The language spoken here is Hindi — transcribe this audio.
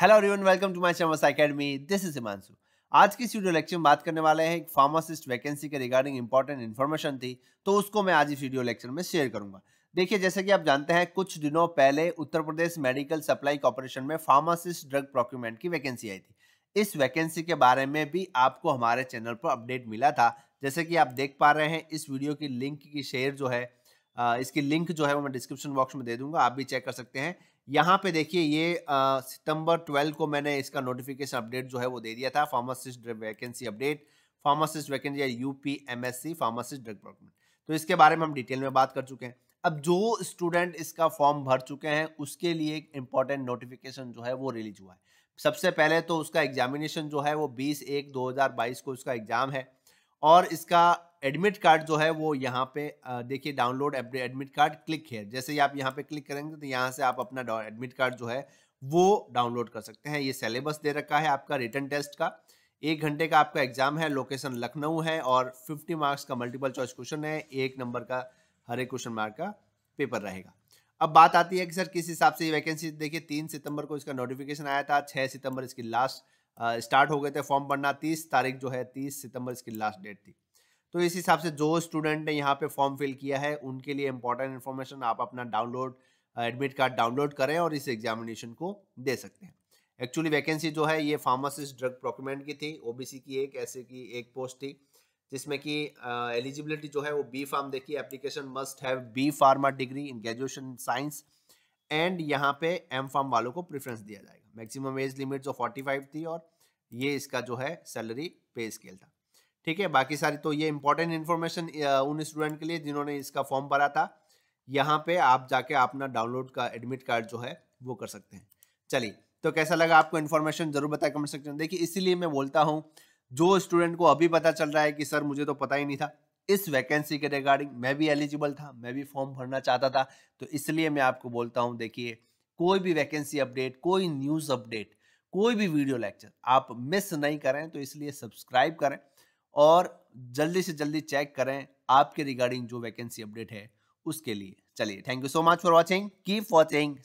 hello everyone welcome to my channel academy this is Himanshu आज की स्टूडियो लेक्चर में बात करने वाले हैं एक फार्मासिस्ट वैकेंसी के रिगार्डिंग इंपॉर्टेंट इन्फॉर्मेशन थी तो उसको मैं आज इस वीडियो लेक्चर में शेयर करूंगा देखिए जैसे कि आप जानते हैं कुछ दिनों पहले Uttar Pradesh medical supply corporation में फार्मासिस्ट ड्रग प्रोक्यूमेंट की वैकेंसी आई थी इस वैकेंसी के बारे में भी आपको हमारे चैनल पर अपडेट मिला था जैसे कि आप देख पा रहे हैं इस वीडियो की लिंक की शेयर जो है इसकी लिंक जो है वो मैं डिस्क्रिप्शन बॉक्स में दे दूंगा आप भी चेक कर सकते हैं यहाँ पे देखिए ये सितंबर ट्वेल्व को मैंने इसका नोटिफिकेशन अपडेट जो है वो दे दिया था pharmacist vacancy update pharmacist vacancy या S C pharmacist drug department तो इसके बारे में हम डिटेल में बात कर चुके हैं अब जो स्टूडेंट इसका फॉर्म भर चुके हैं उसके लिए एक इम्पॉर्टेंट नोटिफिकेशन जो है वो रिलीज हुआ है सबसे पहले तो उसका एग्जामिनेशन जो है वो 20 एक 2022 को उसका एग्जाम है और इसका एडमिट कार्ड जो है वो यहाँ पे देखिए डाउनलोड एडमिट कार्ड क्लिक है जैसे ही आप यहाँ पे क्लिक करेंगे तो यहाँ से आप अपना एडमिट कार्ड जो है वो डाउनलोड कर सकते हैं ये सिलेबस दे रखा है आपका रिटर्न टेस्ट का एक घंटे का आपका एग्जाम है लोकेशन लखनऊ है और 50 मार्क्स का मल्टीपल चॉइस क्वेश्चन है एक नंबर का हर एक क्वेश्चन मार्क का पेपर रहेगा अब बात आती है कि सर किस हिसाब से ये वैकेंसी देखिए तीन सितंबर को इसका नोटिफिकेशन आया था छः सितंबर इसकी लास्ट स्टार्ट हो गए थे फॉर्म भरना तीस तारीख जो है तीस सितंबर इसकी लास्ट डेट थी तो इस हिसाब से जो स्टूडेंट ने यहाँ पे फॉर्म फिल किया है उनके लिए इंपॉर्टेंट इन्फॉर्मेशन आप अपना डाउनलोड एडमिट कार्ड डाउनलोड करें और इस एग्जामिनेशन को दे सकते हैं एक्चुअली वैकेंसी जो है ये फार्मासिस्ट ड्रग प्रोक्यूमेंट की थी ओबीसी की एक ऐसे की एक पोस्ट थी जिसमें कि एलिजिबिलिटी जो है वो बी फार्म देखिए application must have B pharma degree in graduation science and यहाँ पे एम फार्म वालों को प्रेफरेंस दिया जाएगा मैक्सिमम एज लिमिट जो 45 थी और ये इसका जो है सैलरी पे स्केल था ठीक है बाकी सारी तो ये इंपॉर्टेंट इन्फॉर्मेशन उन स्टूडेंट के लिए जिन्होंने इसका फॉर्म भरा था यहाँ पे आप जाके अपना डाउनलोड का एडमिट कार्ड जो है वो कर सकते हैं चलिए तो कैसा लगा आपको इन्फॉर्मेशन जरूर बताया कमेंट सेक्शन में देखिए इसीलिए मैं बोलता हूँ जो स्टूडेंट को अभी पता चल रहा है कि सर मुझे तो पता ही नहीं था इस वैकेंसी के रिगार्डिंग मैं भी एलिजिबल था मैं भी फॉर्म भरना चाहता था तो इसलिए मैं आपको बोलता हूँ देखिए कोई भी वैकेंसी अपडेट कोई न्यूज़ अपडेट कोई भी वीडियो लेक्चर आप मिस नहीं करें तो इसलिए सब्सक्राइब करें और जल्दी से जल्दी चेक करें आपके रिगार्डिंग जो वैकेंसी अपडेट है उसके लिए चलिए thank you so much for watching keep watching